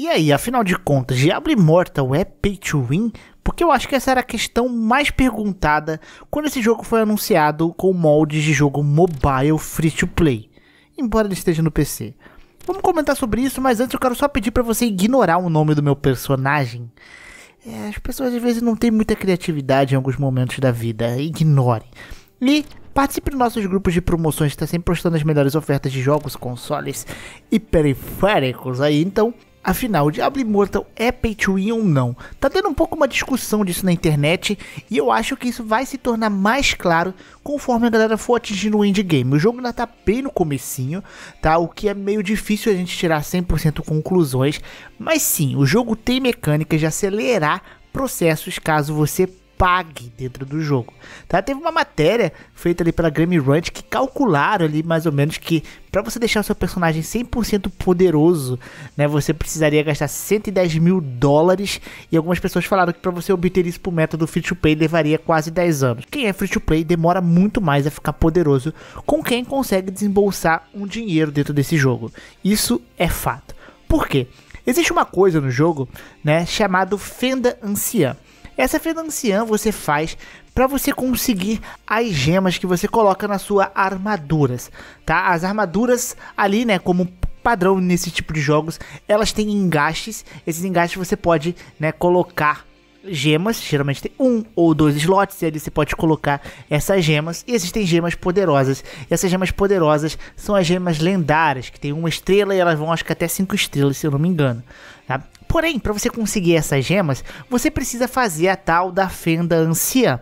E aí, afinal de contas, Diablo Immortal é pay to win? Porque eu acho que essa era a questão mais perguntada quando esse jogo foi anunciado com moldes de jogo mobile free to play, embora ele esteja no PC. Vamos comentar sobre isso, mas antes eu quero só pedir para você ignorar o nome do meu personagem. É, as pessoas às vezes não têm muita criatividade em alguns momentos da vida, ignore. E participe dos nossos grupos de promoções, está sempre postando as melhores ofertas de jogos, consoles e periféricos aí, então Afinal, Diablo Immortal é pay to win ou não? Tá dando um pouco uma discussão disso na internet e eu acho que isso vai se tornar mais claro conforme a galera for atingindo o endgame. O jogo ainda tá bem no comecinho, tá? O que é meio difícil a gente tirar 100% conclusões, mas sim, o jogo tem mecânicas de acelerar processos caso você pague dentro do jogo. Tá? Teve uma matéria feita ali pela Grammy Runt que calcularam ali mais ou menos que para você deixar o seu personagem 100% poderoso, né, você precisaria gastar 110 mil dólares e algumas pessoas falaram que para você obter isso por método free to play levaria quase 10 anos. Quem é free to play demora muito mais a ficar poderoso com quem consegue desembolsar um dinheiro dentro desse jogo. Isso é fato. Por quê? Existe uma coisa no jogo, né, chamado Fenda Anciã. Essa é Fredancian você faz para você conseguir as gemas que você coloca nas suas armaduras, tá? As armaduras ali, né, como padrão nesse tipo de jogos, elas têm engastes. Esses engastes você pode, né, colocar gemas, geralmente tem um ou dois slots, e ali você pode colocar essas gemas. E existem gemas poderosas. E essas gemas poderosas são as gemas lendárias, que tem uma estrela e elas vão acho que até cinco estrelas, se eu não me engano. Tá? Porém, para você conseguir essas gemas, você precisa fazer a tal da fenda anciã.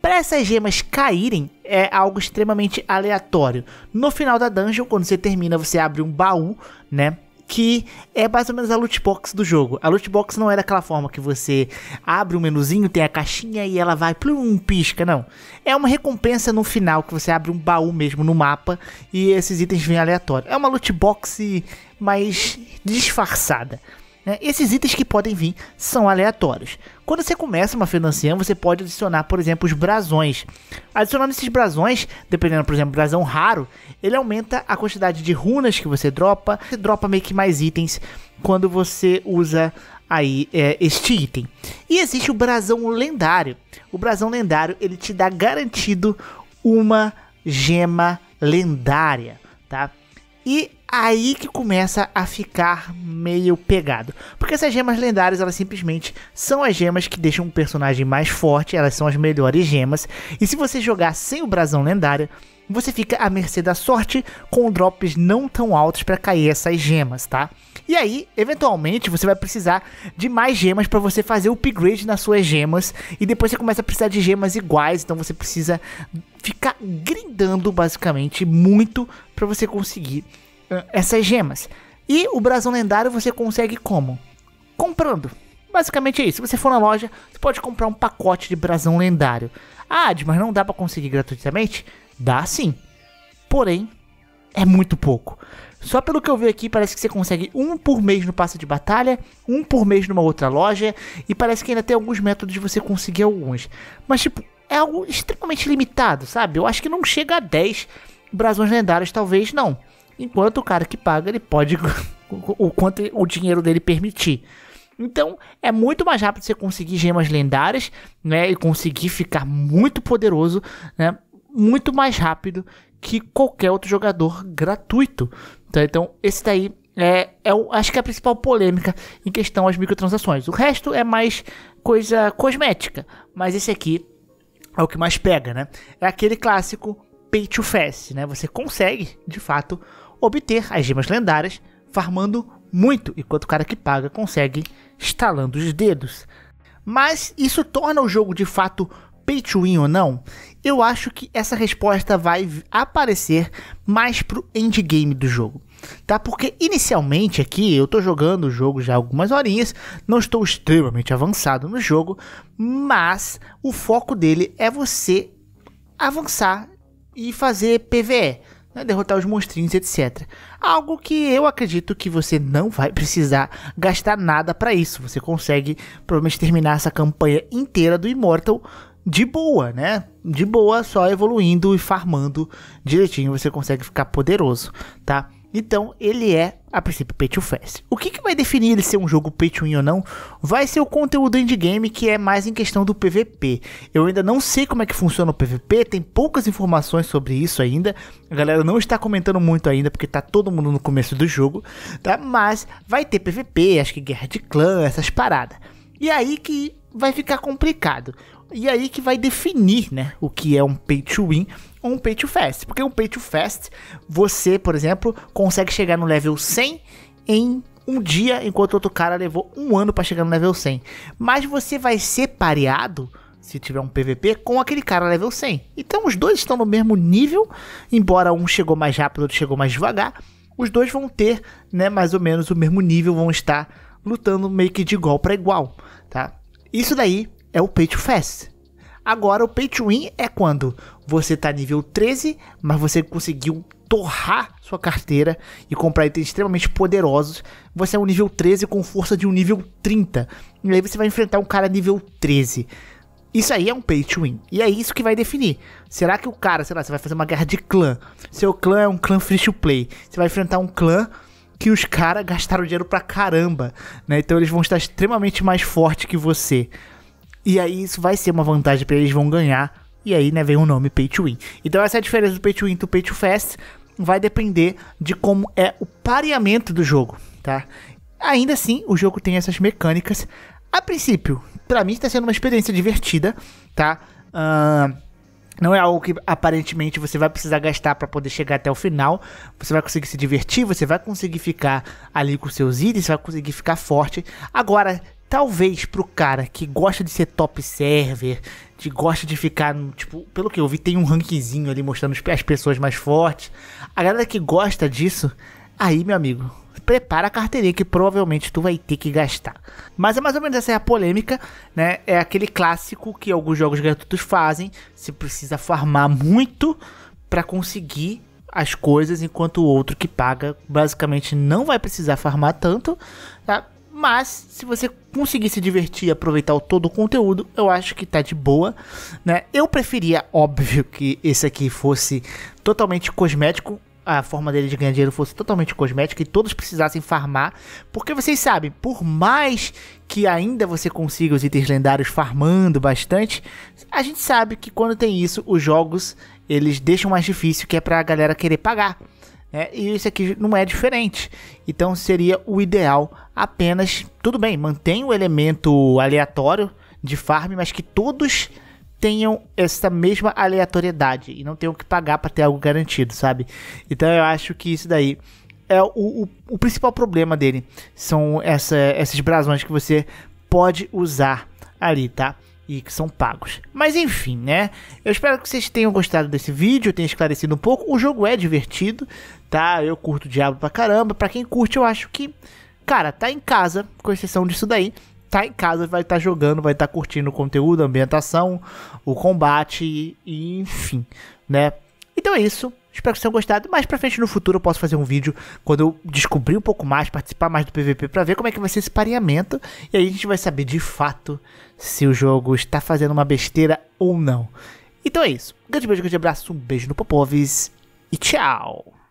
Para essas gemas caírem, é algo extremamente aleatório. No final da dungeon, quando você termina, você abre um baú, né? que é mais ou menos a loot box do jogo. A loot box não é daquela forma que você abre um menuzinho, tem a caixinha e ela vai plum, pisca, não. É uma recompensa no final que você abre um baú mesmo no mapa e esses itens vêm aleatório. É uma loot box mais disfarçada. Né? Esses itens que podem vir são aleatórios. Quando você começa uma financiã, você pode adicionar, por exemplo, os brasões. Adicionando esses brasões, dependendo, por exemplo, brasão raro, ele aumenta a quantidade de runas que você dropa. Você dropa meio que mais itens quando você usa aí é, este item. E existe o brasão lendário. O brasão lendário, ele te dá garantido uma gema lendária, tá? E aí que começa a ficar meio pegado. Porque essas gemas lendárias, elas simplesmente são as gemas que deixam um personagem mais forte, elas são as melhores gemas. E se você jogar sem o brasão lendário, você fica à mercê da sorte com drops não tão altos para cair essas gemas, tá? E aí, eventualmente, você vai precisar de mais gemas para você fazer o upgrade nas suas gemas. E depois você começa a precisar de gemas iguais. Então você precisa ficar grindando, basicamente, muito para você conseguir é, essas gemas. E o brasão lendário você consegue como? Comprando. Basicamente é isso. Se você for na loja, você pode comprar um pacote de brasão lendário. Ah, mas não dá para conseguir gratuitamente? Dá sim. Porém, é muito pouco. Só pelo que eu vi aqui, parece que você consegue um por mês no passe de batalha, um por mês numa outra loja, e parece que ainda tem alguns métodos de você conseguir alguns. Mas, tipo, é algo extremamente limitado, sabe? Eu acho que não chega a 10 brasões lendários, talvez não enquanto o cara que paga ele pode o quanto o dinheiro dele permitir. Então é muito mais rápido você conseguir gemas lendárias, né, e conseguir ficar muito poderoso, né, muito mais rápido que qualquer outro jogador gratuito. Tá? Então esse daí é, é o, acho que é a principal polêmica em questão às microtransações. O resto é mais coisa cosmética, mas esse aqui é o que mais pega, né? É aquele clássico pay to fast, né? Você consegue, de fato, obter as gemas lendárias farmando muito, enquanto o cara que paga consegue estalando os dedos. Mas isso torna o jogo de fato pay to win ou não? Eu acho que essa resposta vai aparecer mais pro endgame do jogo. Tá? Porque inicialmente aqui eu tô jogando o jogo já algumas horinhas, não estou extremamente avançado no jogo, mas o foco dele é você avançar e fazer PVE, né, derrotar os monstrinhos, etc. Algo que eu acredito que você não vai precisar gastar nada para isso. Você consegue provavelmente terminar essa campanha inteira do Immortal de boa, né? De boa, só evoluindo e farmando direitinho, você consegue ficar poderoso, tá? Então ele é, a princípio, pay to fast. O que, que vai definir ele ser um jogo pay to win ou não vai ser o conteúdo endgame, que é mais em questão do PVP. Eu ainda não sei como é que funciona o PVP, tem poucas informações sobre isso ainda. A galera não está comentando muito ainda, porque está todo mundo no começo do jogo, tá? Mas vai ter PVP, acho que guerra de clã, essas paradas. E aí que vai ficar complicado. E aí que vai definir, né, o que é um pay to win um pay to fast. Porque um pay to fast, você, por exemplo, consegue chegar no level 100 em um dia, enquanto outro cara levou um ano para chegar no level 100. Mas você vai ser pareado se tiver um PVP, com aquele cara level 100. Então os dois estão no mesmo nível, embora um chegou mais rápido, outro chegou mais devagar. Os dois vão ter, né, mais ou menos o mesmo nível, vão estar lutando meio que de igual para igual, tá? Isso daí é o pay to fast. Agora o pay to win é quando você tá nível 13, mas você conseguiu torrar sua carteira e comprar itens extremamente poderosos. Você é um nível 13 com força de um nível 30. E aí você vai enfrentar um cara nível 13. Isso aí é um pay to win. E é isso que vai definir. Será que o cara, sei lá, você vai fazer uma guerra de clã. Seu clã é um clã free to play. Você vai enfrentar um clã que os caras gastaram dinheiro pra caramba, né? Então eles vão estar extremamente mais fortes que você. E aí isso vai ser uma vantagem para eles, vão ganhar e aí, né, vem o nome Pay to Win. Então essa é a diferença do Pay to Win do Pay to Fast. Vai depender de como é o pareamento do jogo, tá? Ainda assim, o jogo tem essas mecânicas. A princípio, para mim está sendo uma experiência divertida, tá? Uh, não é algo que aparentemente você vai precisar gastar para poder chegar até o final. Você vai conseguir se divertir, você vai conseguir ficar ali com seus itens, vai conseguir ficar forte. Agora, talvez pro cara que gosta de ser top server, gosta de ficar, tipo, pelo que eu vi, tem um rankingzinho ali mostrando as pessoas mais fortes. A galera que gosta disso, aí, meu amigo, prepara a carteirinha que provavelmente tu vai ter que gastar. Mas é mais ou menos essa é a polêmica, né? É aquele clássico que alguns jogos gratuitos fazem, se precisa farmar muito para conseguir as coisas, enquanto o outro que paga basicamente não vai precisar farmar tanto, tá? Mas se você conseguir se divertir e aproveitar todo o conteúdo, eu acho que tá de boa, né? Eu preferia, óbvio, que esse aqui fosse totalmente cosmético, a forma dele de ganhar dinheiro fosse totalmente cosmética e todos precisassem farmar, porque vocês sabem, por mais que ainda você consiga os itens lendários farmando bastante, a gente sabe que quando tem isso, os jogos eles deixam mais difícil, que é pra galera querer pagar. Né? E esse aqui não é diferente. Então seria o ideal apenas, tudo bem, mantém o elemento aleatório de farm, mas que todos tenham essa mesma aleatoriedade e não tenham que pagar para ter algo garantido, sabe? Então eu acho que isso daí é o, o, o principal problema dele. São essa, esses brasões que você pode usar ali, tá? e que são pagos. Mas enfim, né? Eu espero que vocês tenham gostado desse vídeo, tenha esclarecido um pouco. O jogo é divertido, tá? Eu curto o Diablo pra caramba. Pra quem curte, eu acho que, cara, tá em casa, com exceção disso daí. Tá em casa, vai estar tá jogando, vai estar tá curtindo o conteúdo, a ambientação, o combate, e, enfim, né? Então é isso. Espero que vocês tenham gostado. Mais pra frente no futuro eu posso fazer um vídeo quando eu descobrir um pouco mais, participar mais do PVP para ver como é que vai ser esse pareamento. E aí a gente vai saber de fato se o jogo está fazendo uma besteira ou não. Então é isso. Um grande beijo, um grande abraço, um beijo no Popovis e tchau!